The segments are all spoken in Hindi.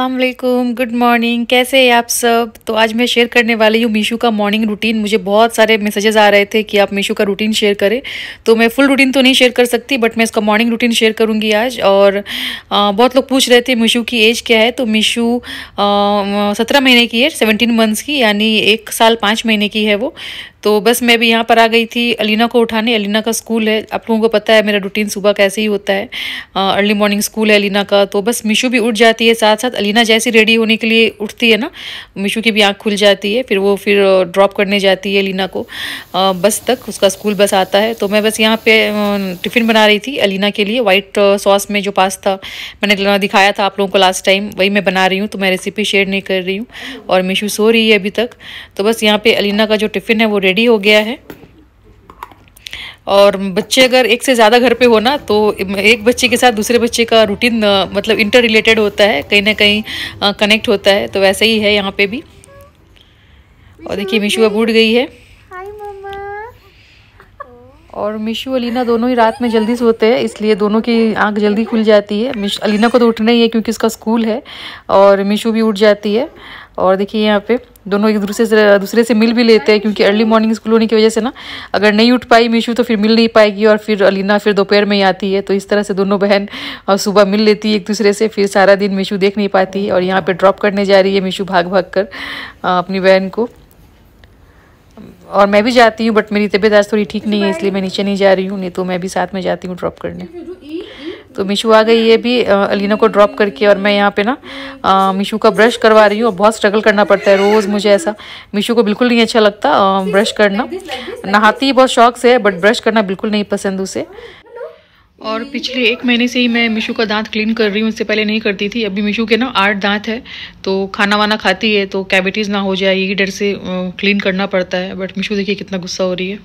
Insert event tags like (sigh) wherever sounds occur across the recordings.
अस्सलाम वालेकुम गुड मॉर्निंग कैसे हैं आप सब तो आज मैं शेयर करने वाली हूँ मीशो का मॉर्निंग रूटीन मुझे बहुत सारे मैसेजेस आ रहे थे कि आप मीशो का रूटीन शेयर करें तो मैं फुल रूटीन तो नहीं शेयर कर सकती बट मैं इसका मॉर्निंग रूटीन शेयर करूँगी आज और आ, बहुत लोग पूछ रहे थे मीशो की एज क्या है तो मीशो सत्रह महीने की है सेवनटीन मंथ्स की यानी एक साल पाँच महीने की है वो तो बस मैं भी यहाँ पर आ गई थी अलीना को उठाने अलीना का स्कूल है आप लोगों को पता है मेरा रूटीन सुबह कैसे ही होता है अर्ली मॉर्निंग स्कूल है अलीना का तो बस मीशू भी उठ जाती है साथ साथ अलीना जैसी रेडी होने के लिए उठती है ना मीशू की भी आँख खुल जाती है फिर वो फिर ड्रॉप करने जाती है अलीना को बस तक उसका स्कूल बस आता है तो मैं बस यहाँ पर टिफ़िन बना रही थी अलीना के लिए वाइट सॉस में जो पास्ता मैंने दिखाया था आप लोगों को लास्ट टाइम वही मैं बना रही हूँ तो मैं रेसिपी शेयर नहीं कर रही हूँ और मीशू सो रही है अभी तक तो बस यहाँ पर अलीना का जो टिफ़िन है वो रेडी हो गया है और बच्चे अगर एक से ज़्यादा घर पे हो ना तो एक बच्चे के साथ दूसरे बच्चे का रूटीन मतलब इंटर रिलेटेड होता है कहीं ना कहीं कनेक्ट होता है तो वैसे ही है यहाँ पे भी और देखिए मिशु अब उठ गई है और मिशु अलीना दोनों ही रात में जल्दी सोते हैं इसलिए दोनों की आंख जल्दी खुल जाती है मिश अलीना को तो उठना ही है क्योंकि उसका स्कूल है और मिशु भी उठ जाती है और देखिए यहाँ पे दोनों एक दूसरे से दूसरे से मिल भी लेते हैं क्योंकि अर्ली मॉर्निंग स्कूल होने की वजह से ना अगर नहीं उठ पाई मीशू तो फिर मिल नहीं पाएगी और फिर अलीना फिर दोपहर में ही आती है तो इस तरह से दोनों बहन सुबह मिल लेती है एक दूसरे से फिर सारा दिन मीशू देख नहीं पाती और यहाँ पर ड्रॉप करने जा रही है मीशू भाग भाग कर अपनी बहन को और मैं भी जाती हूँ बट मेरी तबीयत आज थोड़ी ठीक नहीं है इसलिए मैं नीचे नहीं जा रही हूँ नहीं तो मैं भी साथ में जाती हूँ ड्रॉप करने तो मीशू आ गई है भी अलीना को ड्रॉप करके और मैं यहाँ पे ना मीशू का ब्रश करवा रही हूँ और बहुत स्ट्रगल करना पड़ता है रोज़ मुझे ऐसा मीशू को बिल्कुल नहीं अच्छा लगता ब्रश करना नहाती ही बहुत शौक से है बट ब्रश करना बिल्कुल नहीं पसंद उसे और पिछले एक महीने से ही मैं मिशू का दांत क्लीन कर रही हूँ उससे पहले नहीं करती थी अभी मिशू के ना आठ दांत है तो खाना वाना खाती है तो कैविटीज़ ना हो जाए यही डर से क्लीन करना पड़ता है बट मिशू देखिए कितना गुस्सा हो रही है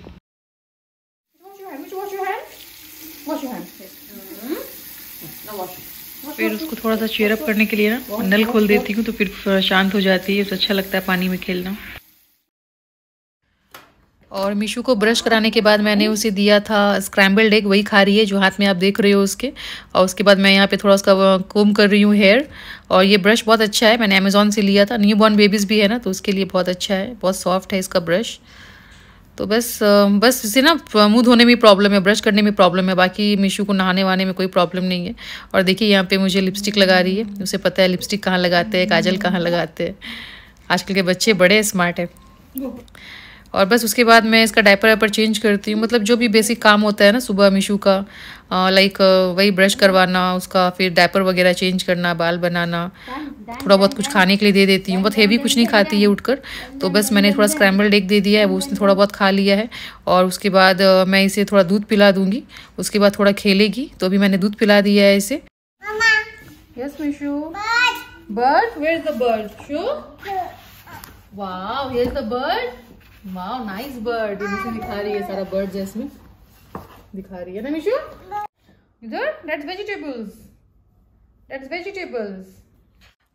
फिर उसको थोड़ा सा चेयरअप करने के लिए ना नल खोल देती हूँ तो फिर शांत हो जाती है अच्छा लगता है पानी में खेलना और मीशू को ब्रश कराने के बाद मैंने उसे दिया था स्क्रैम्बल्ड एग वही खा रही है जो हाथ में आप देख रहे हो उसके और उसके बाद मैं यहाँ पे थोड़ा उसका कोम कर रही हूँ हेयर और ये ब्रश बहुत अच्छा है मैंने अमेज़ोन से लिया था न्यू बॉर्न बेबीज़ भी है ना तो उसके लिए बहुत अच्छा है बहुत सॉफ्ट है इसका ब्रश तो बस बस इसे ना मुंह धोने में प्रॉब्लम है ब्रश करने में प्रॉब्लम है बाकी मीशू को नहाने वहाने में कोई प्रॉब्लम नहीं है और देखिए यहाँ पे मुझे लिपस्टिक लगा रही है उसे पता है लिपस्टिक कहाँ लगाते हैं काजल कहाँ लगाते हैं आजकल के बच्चे बड़े स्मार्ट है और बस उसके बाद मैं इसका डायपर वाइपर चेंज करती हूँ मतलब जो भी बेसिक काम होता है ना सुबह मिशू का लाइक वही ब्रश करवाना उसका फिर डायपर वगैरह चेंज करना बाल बनाना थोड़ा बहुत कुछ खाने के लिए दे देती हूँ बहुत हैवी कुछ नहीं खाती है उठकर तो बस मैंने थोड़ा स्क्रैम्बल्ड एग दे दिया है वो उसने थोड़ा बहुत खा लिया है और उसके बाद मैं इसे थोड़ा दूध पिला दूँगी उसके बाद थोड़ा खेलेगी तो अभी मैंने दूध पिला दिया है इसे yes Mishu bird where the bird show wow here the bird wow nice bird Nishu दिखा रही है सारा बर्ड जैसमिन दिखा रही है ना निशु इधर दैट्स वेजिटेबल्स दैट्स वेजिटेबल्स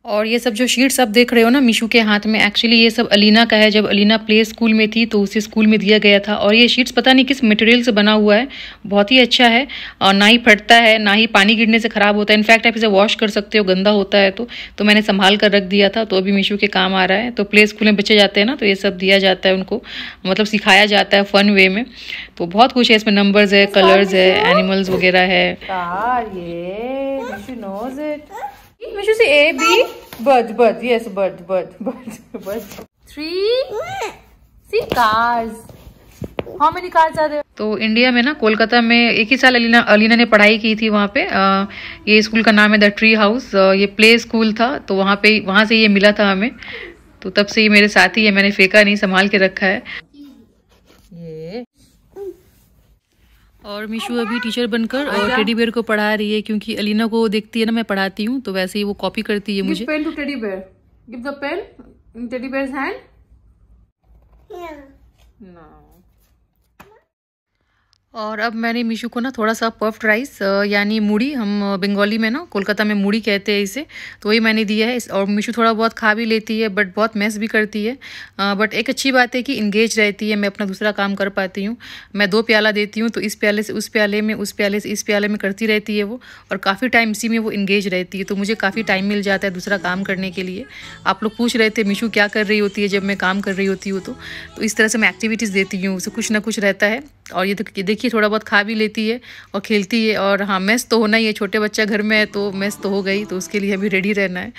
और ये सब जो शीट्स आप देख रहे हो ना मीशू के हाथ में एक्चुअली ये सब अलीना का है जब अलीना प्ले स्कूल में थी तो उसे स्कूल में दिया गया था और ये शीट्स पता नहीं किस मटेरियल से बना हुआ है बहुत ही अच्छा है और ना ही फटता है ना ही पानी गिरने से ख़राब होता है इनफैक्ट आप इसे वॉश कर सकते हो गंदा होता है तो तो मैंने संभाल कर रख दिया था तो अभी मीशू के काम आ रहा है तो प्ले स्कूल में बच्चे जाते हैं ना तो ये सब दिया जाता है उनको मतलब सिखाया जाता है फ़न वे में तो बहुत कुछ है इसमें नंबर्स है कलर्स है एनिमल्स वगैरह है मैं शुरू से A B Bird, bird. Yes bird, bird, bird, bird. Three see cars तो इंडिया में ना कोलकाता में एक ही साल अलीना अलीना ने पढ़ाई की थी वहाँ पे आ, ये स्कूल का नाम है द ट्री हाउस ये प्ले स्कूल था तो वहाँ पे वहाँ से ये मिला था हमें तो तब से ये मेरे साथ ही है मैंने फेंका नहीं संभाल के रखा है और मीशू अभी टीचर बनकर और टेडी अच्छा। बेयर को पढ़ा रही है क्योंकि अलीना को देखती है ना मैं पढ़ाती हूँ तो वैसे ही वो कॉपी करती है मुझे pen to teddy bear give the pen teddy bear hand ना और अब मैंने मीशू को ना थोड़ा सा पफ्ड राइस यानी मूढ़ी हम बंगाली में ना कोलकाता में मूड़ी कहते हैं इसे तो वही मैंने दिया है और मीशू थोड़ा बहुत खा भी लेती है बट बहुत मेस भी करती है बट एक अच्छी बात है कि इंगेज रहती है मैं अपना दूसरा काम कर पाती हूँ मैं दो प्याला देती हूँ तो इस प्याले से उस प्याले में उस प्याले से इस प्याले में करती रहती है वो और काफ़ी टाइम इसी में वो इंगेज रहती है तो मुझे काफ़ी टाइम मिल जाता है दूसरा काम करने के लिए आप लोग पूछ रहे थे मीशू क्या कर रही होती है जब मैं काम कर रही होती हूँ तो, तो इस तरह से मैं एक्टिविटीज़ देती हूँ उसे कुछ ना कुछ रहता है और ये तो देखिए देखिए थोड़ा बहुत खा भी लेती है और खेलती है और हाँ मैस तो होना ही है छोटे बच्चा घर में है तो मैस तो हो गई तो उसके लिए अभी रेडी रहना है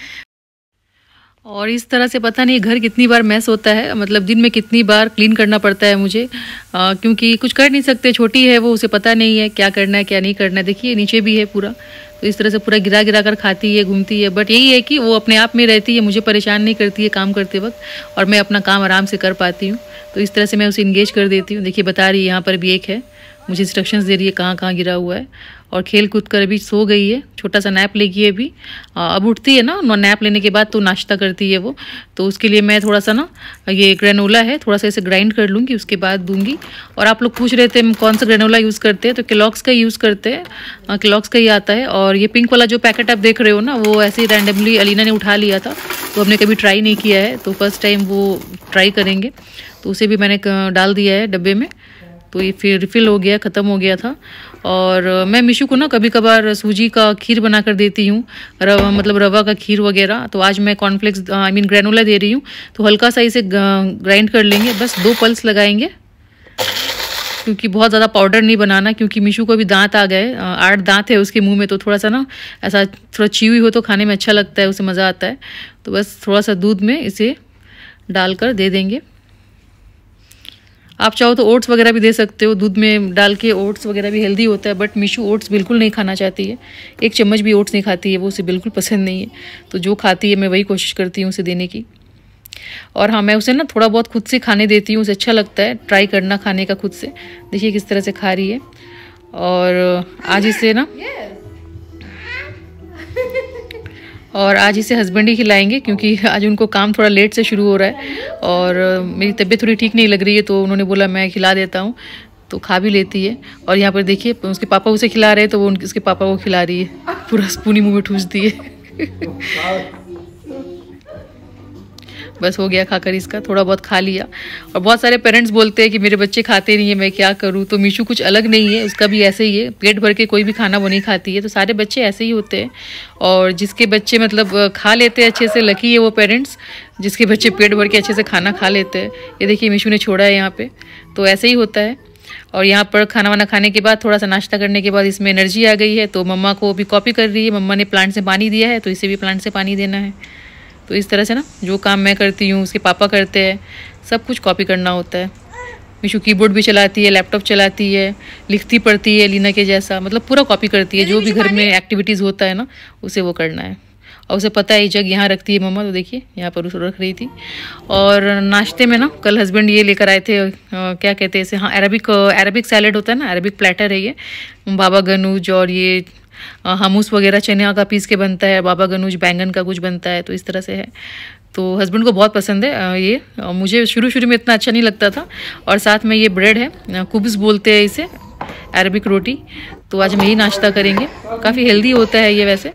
और इस तरह से पता नहीं घर कितनी बार मैस होता है मतलब दिन में कितनी बार क्लीन करना पड़ता है मुझे आ, क्योंकि कुछ कर नहीं सकते छोटी है वो उसे पता नहीं है क्या करना है क्या नहीं करना है देखिए नीचे भी है पूरा तो इस तरह से पूरा गिरा गिरा कर खाती है घूमती है बट यही है कि वो अपने आप में रहती है मुझे परेशान नहीं करती है काम करते वक्त और मैं अपना काम आराम से कर पाती हूँ तो इस तरह से मैं उसे इंगेज कर देती हूँ देखिए बता रही है यहाँ पर भी एक है मुझे इंस्ट्रक्शंस दे रही है कहाँ कहाँ गिरा हुआ है और खेल कूद कर अभी सो गई है छोटा सा नैप लेगी अभी अब उठती है ना नैप लेने के बाद तो नाश्ता करती है वो तो उसके लिए मैं थोड़ा सा ना ये ग्रेनोला है थोड़ा सा इसे ग्राइंड कर लूँगी उसके बाद दूंगी और आप लोग पूछ रहे थे हम कौन सा ग्रेनोला यूज़ करते हैं तो क्लॉक्स का यूज़ करते हैं क्लॉक्स का ही आता है और ये पिंक वाला जो पैकेट आप देख रहे हो ना वो ऐसे ही रैंडमली अलीना ने उठा लिया था तो हमने कभी ट्राई नहीं किया है तो फर्स्ट टाइम वो ट्राई करेंगे तो उसे भी मैंने डाल दिया है डब्बे में तो ये फिर रिफ़िल हो गया ख़त्म हो गया था और मैं मिशू को ना कभी कभार सूजी का खीर बना कर देती हूँ रवा मतलब रवा का खीर वगैरह तो आज मैं कॉर्नफ्लेक्स आई मीन ग्रैनोला दे रही हूँ तो हल्का सा इसे ग्राइंड कर लेंगे बस दो पल्स लगाएंगे क्योंकि बहुत ज़्यादा पाउडर नहीं बनाना क्योंकि मिशू को भी दांत आ गए आठ दांत है उसके मुंह में तो थोड़ा सा ना ऐसा थोड़ा चीवी हो तो खाने में अच्छा लगता है उसे मज़ा आता है तो बस थोड़ा सा दूध में इसे डालकर दे देंगे आप चाहो तो ओट्स वगैरह भी दे सकते हो दूध में डाल के ओट्स वगैरह भी हेल्दी होता है बट मीशू ओट्स बिल्कुल नहीं खाना चाहती है एक चम्मच भी ओट्स नहीं खाती है वो उसे बिल्कुल पसंद नहीं है तो जो खाती है मैं वही कोशिश करती हूँ उसे देने की और हाँ मैं उसे ना थोड़ा बहुत खुद से खाने देती हूँ उसे अच्छा लगता है ट्राई करना खाने का खुद से देखिए किस तरह से खा रही है और आज इसे ना और आज इसे हस्बैंड ही खिलाएंगे क्योंकि आज उनको काम थोड़ा लेट से शुरू हो रहा है और मेरी तबीयत थोड़ी ठीक नहीं लग रही है तो उन्होंने बोला मैं खिला देता हूँ तो खा भी लेती है और यहाँ पर देखिए उसके पापा उसे खिला रहे हैं तो वो उनके उसके पापा को खिला रही है पूरा स्पूनी मुँह में ठूस दिए (laughs) बस हो गया खाकर इसका थोड़ा बहुत खा लिया और बहुत सारे पेरेंट्स बोलते हैं कि मेरे बच्चे खाते नहीं है मैं क्या करूँ तो मीशू कुछ अलग नहीं है उसका भी ऐसे ही है पेट भर के कोई भी खाना वो नहीं खाती है तो सारे बच्चे ऐसे ही होते हैं और जिसके बच्चे मतलब खा लेते हैं अच्छे से लकी है वो पेरेंट्स जिसके बच्चे पेट भर के अच्छे से खाना खा लेते हैं ये देखिए मीशू ने छोड़ा है यहाँ पर तो ऐसे ही होता है और यहाँ पर खाना वाना खाने के बाद थोड़ा सा नाश्ता करने के बाद इसमें एनर्जी आ गई है तो मम्मा को भी कॉपी कर रही है मम्मा ने प्लांट से पानी दिया है तो इसे भी प्लांट से पानी देना है तो इस तरह से ना जो काम मैं करती हूँ उसके पापा करते हैं सब कुछ कॉपी करना होता है मीशो कीबोर्ड भी चलाती है लैपटॉप चलाती है लिखती पढ़ती है लीना के जैसा मतलब पूरा कॉपी करती है जो भी घर में एक्टिविटीज़ होता है ना उसे वो करना है और उसे पता है ये जग यहाँ रखती है मम्मा तो देखिए यहाँ पर उस रख रही थी और नाश्ते में ना कल हस्बैंड ये लेकर आए थे आ, क्या कहते हैं इसे हाँ अरबिक अरबिक सैलड होता है ना अरबिक प्लेटर है ये बाबा गनूज और ये हमूस वगैरह चने का पीस के बनता है बाबा गनूज बैंगन का कुछ बनता है तो इस तरह से है तो हस्बैंड को बहुत पसंद है ये मुझे शुरू शुरू में इतना अच्छा नहीं लगता था और साथ में ये ब्रेड है कुब्स बोलते हैं इसे अरबिक रोटी तो आज हम यही नाश्ता करेंगे काफ़ी हेल्दी होता है ये वैसे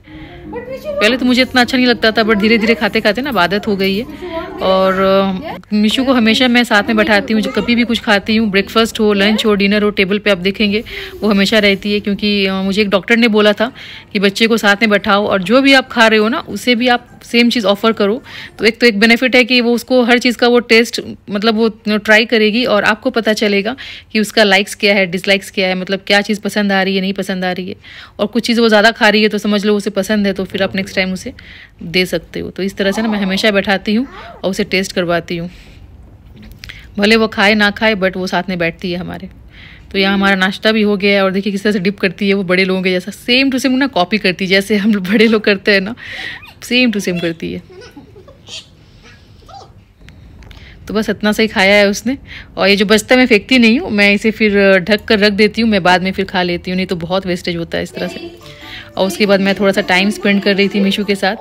पहले तो मुझे इतना अच्छा नहीं लगता था बट धीरे धीरे खाते खाते ना अब आदत हो गई है और मीशो को हमेशा मैं साथ में बैठाती हूँ जब कभी भी कुछ खाती हूँ ब्रेकफास्ट हो लंच हो डिनर हो टेबल पे आप देखेंगे वो हमेशा रहती है क्योंकि मुझे एक डॉक्टर ने बोला था कि बच्चे को साथ में बैठाओ और जो भी आप खा रहे हो ना उसे भी आप सेम चीज़ ऑफ़र करो तो एक तो एक बेनिफिट है कि वो उसको हर चीज़ का वो टेस्ट मतलब वो ट्राई करेगी और आपको पता चलेगा कि उसका लाइक्स क्या है डिसलाइक्स क्या है मतलब क्या चीज़ पसंद आ रही है नहीं पसंद आ रही है और कुछ चीज़ वो ज़्यादा खा रही है तो समझ लो उसे पसंद है तो फिर आप नेक्स्ट टाइम उसे दे सकते हो तो इस तरह से ना मैं हमेशा बैठाती हूँ और उसे टेस्ट करवाती हूँ भले वो खाए ना खाए बट वो साथ में बैठती है हमारे तो यहाँ हमारा नाश्ता भी हो गया है और देखिए किस तरह से डिप करती है वो बड़े लोगों के जैसा सेम टू सेम ना कॉपी करती है जैसे हम बड़े लोग करते हैं ना सेम टू सेम करती है तो बस इतना सही खाया है उसने और ये जो बचता मैं फेंकती नहीं हूँ मैं इसे फिर ढक कर रख देती हूँ मैं बाद में फिर खा लेती हूँ नहीं तो बहुत वेस्टेज होता है इस तरह से और उसके बाद मैं थोड़ा सा टाइम स्पेंड कर रही थी मीशू के साथ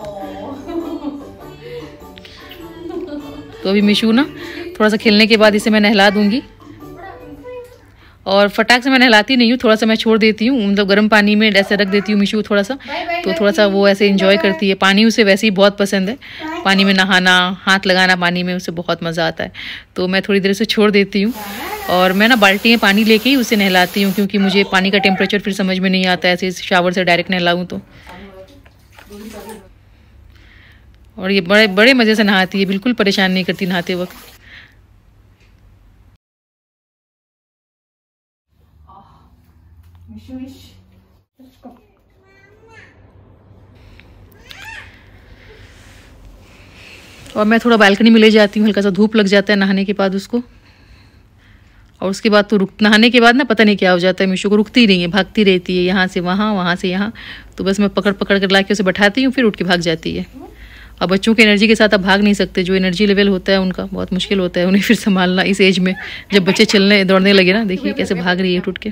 तो अभी मीशू ना थोड़ा सा खेलने के बाद इसे मैं नहला दूँगी और फटाक से मैं नहलाती नहीं हूँ थोड़ा सा मैं छोड़ देती हूँ मतलब गर्म पानी में ऐसे रख देती हूँ मिशू थोड़ा सा तो थोड़ा सा वो ऐसे इंजॉय करती है पानी उसे वैसे ही बहुत पसंद है हाँ, पानी में हाँ। नहाना हाथ लगाना पानी में उसे बहुत मज़ा आता है तो मैं थोड़ी देर से छोड़ देती हूँ और मैं ना में पानी लेके ही उसे नहलाती हूँ क्योंकि मुझे पानी का टेम्परेचर फिर समझ में नहीं आता ऐसे शावर से डायरेक्ट नहलाऊँ तो और ये बड़े बड़े मज़े से नहाती है बिल्कुल परेशान नहीं करती नहाते वक्त Jewish. Let's go. और मैं थोड़ा बालकनी में ले जाती हूँ हल्का सा धूप लग जाता है नहाने के बाद उसको और उसके बाद तो रुक नहाने के बाद ना पता नहीं क्या हो जाता है मीशो को रुकती नहीं है भागती रहती है यहाँ से वहाँ वहाँ से यहाँ तो बस मैं पकड़ पकड़ कर ला के उसे बैठाती हूँ फिर उठ के भाग जाती है और बच्चों की एनर्जी के साथ आप भाग नहीं सकते जो एनर्जी लेवल होता है उनका बहुत मुश्किल होता है उन्हें फिर संभालना इस एज में जब बच्चे चलने दौड़ने लगे ना देखिए कैसे भाग रही है टूट के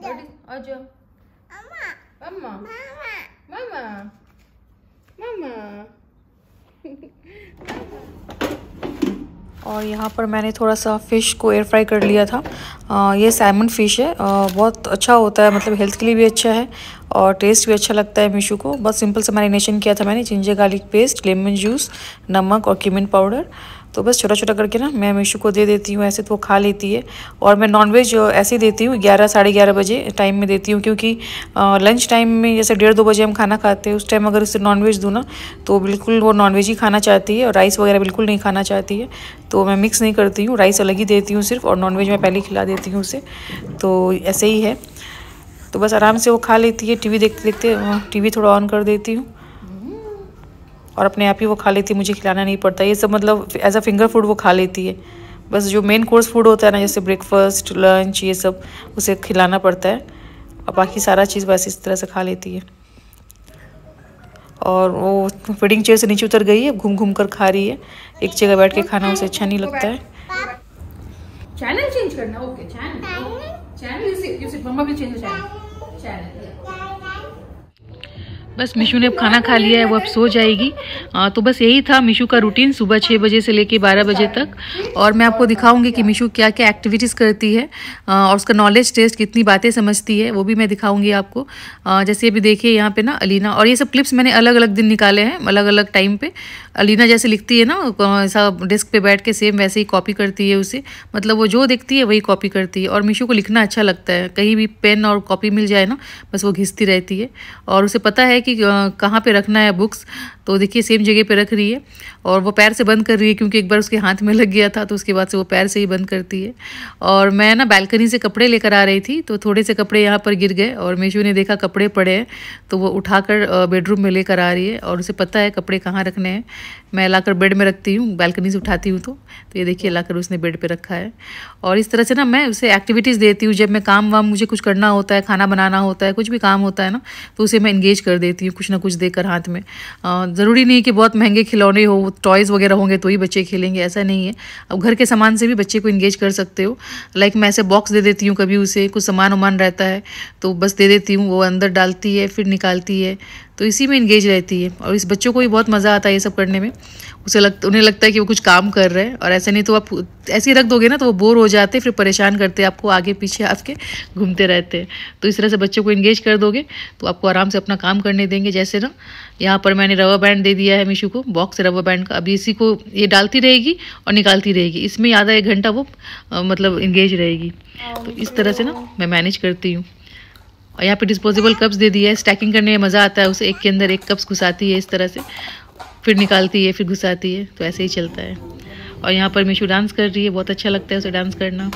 (laughs) और यहाँ पर मैंने थोड़ा सा फ़िश को एयर फ्राई कर लिया था आ, ये सैमन फ़िश है आ, बहुत अच्छा होता है मतलब हेल्थ के लिए भी अच्छा है और टेस्ट भी अच्छा लगता है मीशू को बहुत सिंपल से मैरिनेशन किया था मैंने ginger garlic paste lemon juice नमक और किमिन पाउडर तो बस छोटा छोटा करके ना मैं मीशू को दे देती हूँ ऐसे तो वो खा लेती है और मैं नॉनवेज ऐसे ही देती हूँ ग्यारह साढ़े ग्यारह बजे टाइम में देती हूँ क्योंकि लंच टाइम में जैसे डेढ़ दो बजे हम खाना खाते हैं उस टाइम अगर उसे नॉनवेज दूँ ना तो बिल्कुल वो नॉनवेज ही खाना चाहती है और राइस वगैरह बिल्कुल नहीं खाना चाहती है तो मैं मिक्स नहीं करती हूँ राइस अलग ही देती हूँ सिर्फ और नॉनवेज मैं पहले खिला देती हूँ उसे तो ऐसे ही है तो बस आराम से वो खा लेती है टी देखते देखते टी थोड़ा ऑन कर देती हूँ और अपने आप ही वो खा लेती है मुझे खिलाना नहीं पड़ता ये सब मतलब एज अ फिंगर फूड वो खा लेती है बस जो मेन कोर्स फूड होता है ना जैसे ब्रेकफास्ट लंच ये सब उसे खिलाना पड़ता है और बाकी सारा चीज़ बस इस तरह से खा लेती है और वो फीडिंग चेयर से नीचे उतर गई है घूम घूम कर खा रही है एक जगह बैठ के खाना उसे अच्छा नहीं लगता है चैनल चेंज करना okay channel channel you see you see mamma भी चेंज चैनल चैनल बस मीशू ने अब खाना खा लिया है वो अब सो जाएगी आ, तो बस यही था मीशू का रूटीन सुबह छः बजे से लेके बारह बजे तक और मैं आपको दिखाऊंगी कि मीशू क्या क्या एक्टिविटीज़ करती है आ, और उसका नॉलेज टेस्ट कितनी बातें समझती है वो भी मैं दिखाऊंगी आपको आ, जैसे अभी देखिए यहाँ पे ना अलीना और ये सब क्लिप्स मैंने अलग अलग दिन निकाले हैं अलग अलग टाइम पर अलीना जैसे लिखती है ना ऐसा डेस्क पर बैठ के सेम वैसे ही कॉपी करती है उसे मतलब वो जो देखती है वही कॉपी करती है और मीशू को लिखना अच्छा लगता है कहीं भी पेन और कॉपी मिल जाए ना बस वो घिसती रहती है और उसे पता है है कि कहाँ पे रखना है बुक्स तो देखिए सेम जगह पे रख रही है और वो पैर से बंद कर रही है क्योंकि एक बार उसके हाथ में लग गया था तो उसके बाद से वो पैर से ही बंद करती है और मैं ना बालकनी से कपड़े लेकर आ रही थी तो थोड़े से कपड़े यहाँ पर गिर गए और मेशू ने देखा कपड़े पड़े हैं तो वो उठाकर बेडरूम में लेकर आ रही है और उसे पता है कपड़े कहाँ रखने हैं मैं लाकर बेड में रखती हूँ बैल्कनी से उठाती हूँ तो तो ये देखिए कर उसने बेड पर रखा है और इस तरह से ना मैं उसे एक्टिविटीज़ देती हूँ जब मैं काम वाम मुझे कुछ करना होता है खाना बनाना होता है कुछ भी काम होता है ना तो उसे मैं इंगेज कर देती हूँ कुछ ना कुछ देकर हाथ में ज़रूरी नहीं कि बहुत महंगे खिलौने हो टॉयज़ वगैरह होंगे तो ही बच्चे खेलेंगे ऐसा नहीं है अब घर के सामान से भी बच्चे को इंगेज कर सकते हो लाइक मैं ऐसे बॉक्स दे देती हूँ कभी उसे कुछ सामान वामान रहता है तो बस दे देती हूँ वो अंदर डालती है फिर निकालती है तो इसी में इंगेज रहती है और इस बच्चों को भी बहुत मज़ा आता है ये सब करने में उसे लग उन्हें लगता है कि वो कुछ काम कर रहे हैं और ऐसे नहीं तो आप ऐसे ही रख दोगे ना तो वो बोर हो जाते फिर परेशान करते आपको आगे पीछे आपके घूमते रहते हैं तो इस तरह से बच्चों को इंगेज कर दोगे तो आपको आराम से अपना काम करने देंगे जैसे ना यहाँ पर मैंने रबर बैंड दे दिया है मीशू को बॉक्स रबर बैंड का अभी इसी को ये डालती रहेगी और निकालती रहेगी इसमें आधा एक घंटा वो मतलब इंगेज रहेगी तो इस तरह से ना मैं मैनेज करती हूँ और यहाँ पे डिस्पोजेबल कप्स दे दिया है स्टैकिंग करने में मज़ा आता है उसे एक के अंदर एक कप्स घुसाती है इस तरह से फिर निकालती है फिर घुसाती है तो ऐसे ही चलता है और यहाँ पर मीशू डांस कर रही है बहुत अच्छा लगता है उसे डांस करना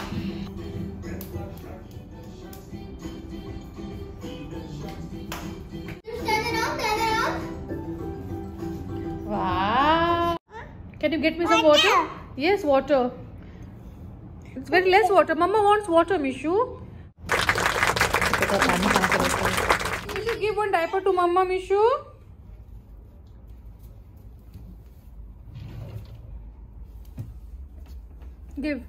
Can you get me some water? Yes, water. It's very less water. Mama wants water, Mishu. You should give one diaper to Mama Mishu. Give.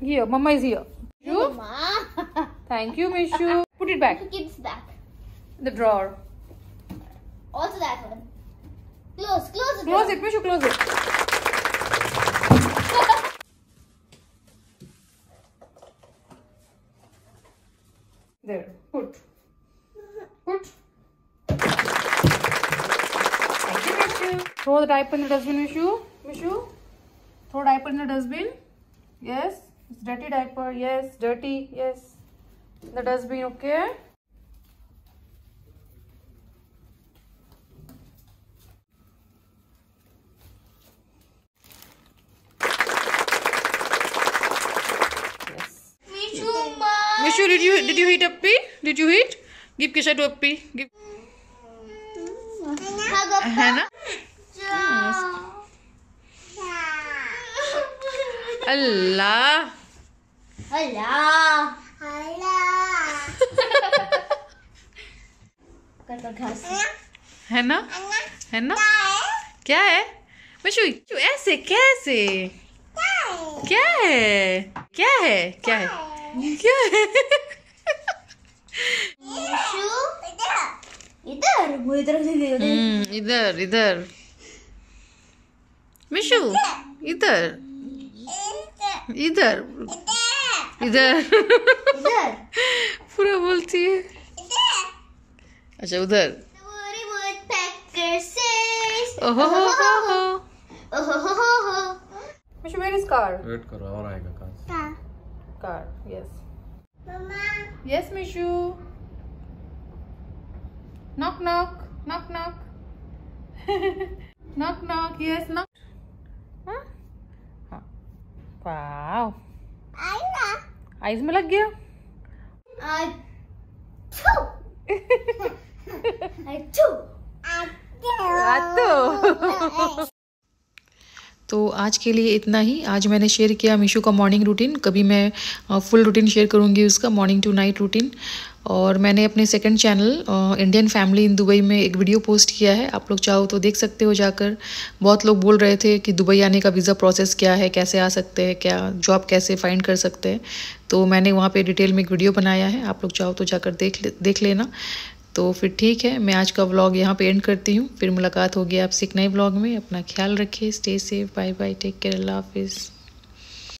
Here, Mama is here. You? Thank you, Mishu. Put it back. Keep back. The drawer. Also that one. Close, close it. Close it, Mishu, close it. throw ripe in the dustbin, Mishu. Mishu, throw diaper in the dustbin. Yes, it's dirty diaper. Yes, dirty. Yes, the dustbin. Okay. Yes. Mishu, did you did you hit Uppy? Did you hit? Give Kisha to Uppy. Give. Hannah. अल्लाह अल्लाह अल्लाह है ना है ना क्या है मिशु ऐसे कैसे क्या है क्या है क्या है क्या है इधर इधर इधर मिशु इधर इधर इधर पूरा बोलती है अच्छा उधर वेट करो और आएगा car car yes yes Mishu knock knock knock knock (laughs) knock knock yes knock हाँ, हाँ। में लग गया आचू (laughs) आचू तो आज के लिए इतना ही आज मैंने शेयर किया मीशो का मॉर्निंग रूटीन कभी मैं फुल रूटीन शेयर करूँगी उसका मॉर्निंग टू नाइट रूटीन और मैंने अपने second channel Indian family in Dubai में एक वीडियो पोस्ट किया है आप लोग चाहो तो देख सकते हो जाकर बहुत लोग बोल रहे थे कि दुबई आने का वीज़ा प्रोसेस क्या है कैसे आ सकते हैं क्या जॉब कैसे फाइंड कर सकते हैं तो मैंने वहाँ पे डिटेल में एक वीडियो बनाया है आप लोग चाहो तो जाकर देख ले, देख लेना तो फिर ठीक है मैं आज का व्लॉग यहाँ पे एंड करती हूँ फिर मुलाकात होगी आपसे एक नए व्लॉग में अपना ख्याल रखिए stay safe bye bye take care अल्लाह हाफिज़